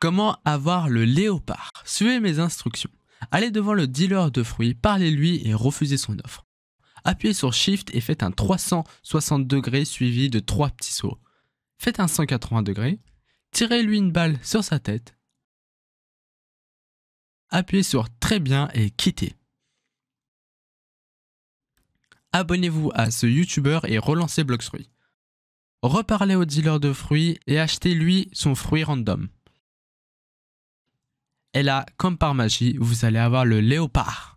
Comment avoir le léopard Suivez mes instructions. Allez devant le dealer de fruits, parlez-lui et refusez son offre. Appuyez sur Shift et faites un 360 degrés suivi de trois petits sauts. Faites un 180 degrés, tirez-lui une balle sur sa tête, appuyez sur Très bien et quittez. Abonnez-vous à ce YouTuber et relancez Bloxfruit. Reparlez au dealer de fruits et achetez-lui son fruit random. Et là, comme par magie, vous allez avoir le léopard.